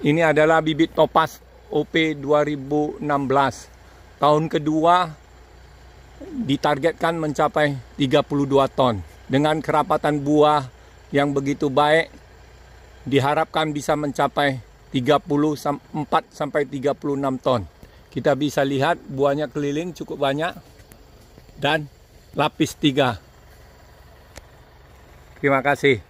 Ini adalah bibit topas OP 2016. Tahun kedua ditargetkan mencapai 32 ton. Dengan kerapatan buah yang begitu baik diharapkan bisa mencapai 34 sampai 36 ton. Kita bisa lihat buahnya keliling cukup banyak dan lapis 3. Terima kasih.